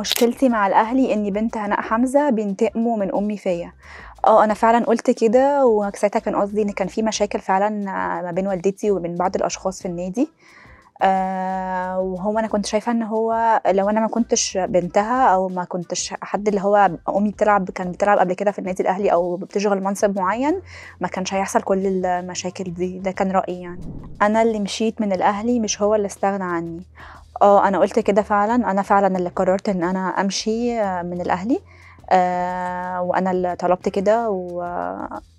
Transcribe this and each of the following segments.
مشكلتي مع الاهلي ان بنت هناء حمزه بينتقموا من امي فيا اه انا فعلا قلت كده وساعتها كان قصدي ان كان في مشاكل فعلا ما بين والدتي وبين بعض الاشخاص في النادي آه، وهو انا كنت شايفه ان هو لو انا ما كنتش بنتها او ما كنتش حد اللي هو امي بتلعب كان بتلعب قبل كده في النادي الاهلي او بتشغل منصب معين ما كانش هيحصل كل المشاكل دي ده كان رايي يعني انا اللي مشيت من الاهلي مش هو اللي استغنى عني اه انا قلت كده فعلا انا فعلا اللي قررت ان انا امشي آه، من الاهلي آه وانا اللي طلبت كده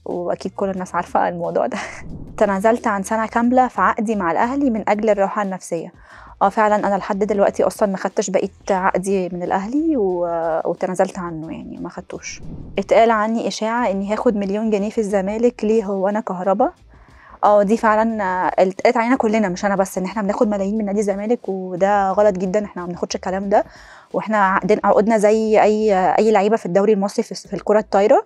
واكيد كل الناس عارفه الموضوع ده تنازلت عن سنه كامله في عقدي مع الاهلي من اجل الراحه النفسيه اه فعلا انا لحد دلوقتي اصلا ما خدتش بقيت عقدي من الاهلي و... وتنازلت عنه يعني ما خدتوش اتقال عني اشاعه اني هاخد مليون جنيه في الزمالك ليه هو انا كهربا اه دي فعلا آه، اتقالت علينا كلنا مش انا بس ان احنا بناخد ملايين من نادي الزمالك وده غلط جدا احنا ما بناخدش الكلام ده واحنا عقودنا زي اي اي لعيبه في الدوري المصري في الكره الطايره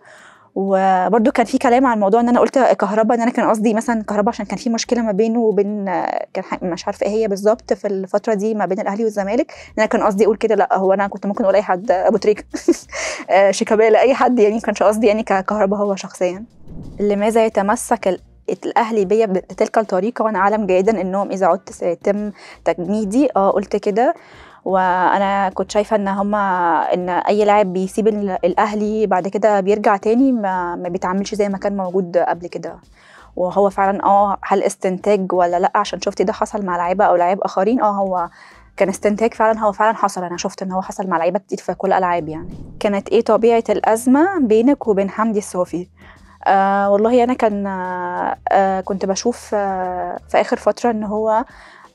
وبرده كان في كلام عن موضوع ان انا قلت كهربا ان انا كان قصدي مثلا كهربا عشان كان في مشكله ما بينه وبين كان مش عارفه ايه هي بالظبط في الفتره دي ما بين الاهلي والزمالك ان انا كان قصدي اقول كده لا هو انا كنت ممكن اقول اي حد ابو تريكه آه، شيكابالا اي حد يعني ما كانش قصدي يعني كهربا هو شخصيا لماذا يتمسك الأهلي بيا بتلك الطريقة وأنا أعلم جيدا أنهم إذا عدت سيتم تجميدي اه قلت كده وانا كنت شايفه ان هما ان اي لاعب بيسيب الاهلي بعد كده بيرجع تاني ما, ما بيتعاملش زي ما كان موجود قبل كده وهو فعلا اه هل استنتاج ولا لا عشان شفت ده حصل مع لعيبه او لعيب اخرين اه هو كان استنتاج فعلا هو فعلا حصل انا شفت ان هو حصل مع لعيبه كتير في كل الالعاب يعني كانت ايه طبيعه الازمه بينك وبين حمدي الصافي آه والله انا كان آه كنت بشوف آه في اخر فتره ان هو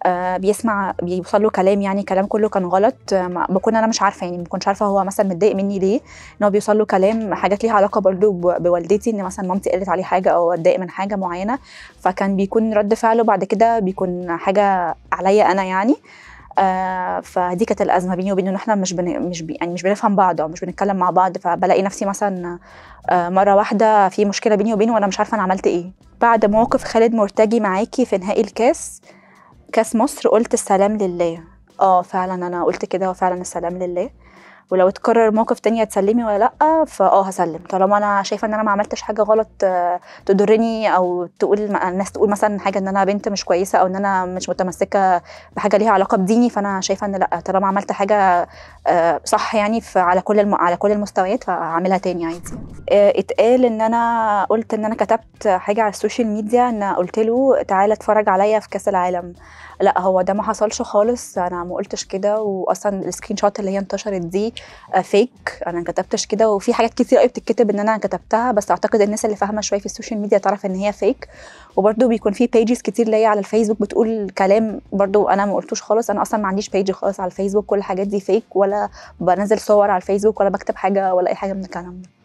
آه بيسمع بيوصل له كلام يعني كلام كله كان غلط آه بكون انا مش عارفه يعني ما بكونش عارفه هو مثلا متضايق مني ليه ان هو بيوصل له كلام حاجات ليها علاقه برضه بوالدتي ان مثلا مامتي قالت عليه حاجه او اتضايق من حاجه معينه فكان بيكون رد فعله بعد كده بيكون حاجه عليا انا يعني آه آه، فدي كانت الازمه بيني وبينه نحن مش بن... مش بي... يعني مش بنفهم بعض او مش بنتكلم مع بعض فبلاقي نفسي مثلا آه، مره واحده في مشكله بيني وبينه وانا مش عارفه انا عملت ايه بعد موقف خالد مرتجي معاكي في نهائي الكاس كاس مصر قلت السلام لله اه فعلا انا قلت كده وفعلا السلام لله ولو اتكرر موقف تاني هتسلمي ولا لا فاه هسلم طالما انا شايفه ان انا ما عملتش حاجه غلط آه، تضرني او تقول الناس تقول مثلا حاجه ان انا بنت مش كويسه او ان انا مش متمسكه بحاجه ليها علاقه بديني فانا شايفه ان لا طالما عملت حاجه آه، صح يعني على كل على كل المستويات فاعملها تاني عادي آه، اتقال ان انا قلت ان انا كتبت حاجه على السوشيال ميديا ان قلت له تعالى اتفرج عليا في كاس العالم لا هو ده ما حصلش خالص انا ما قلتش كده واصلا السكرين شوت اللي هي انتشرت دي فيك آه، انا ما كتبتش كده وفي حاجات كتير قوي بتتكتب ان انا كتبتها بس اعتقد الناس اللي فاهمه شويه في السوشيال ميديا تعرف ان هي فيك وبرده بيكون في بيجز كتير ليا على الفيسبوك بتقول كلام برده انا ما قلتوش خالص انا اصلا ما عنديش بيج خالص على الفيسبوك كل الحاجات دي فيك ولا بنزل صور على الفيسبوك ولا بكتب حاجه ولا اي حاجه من الكلام ده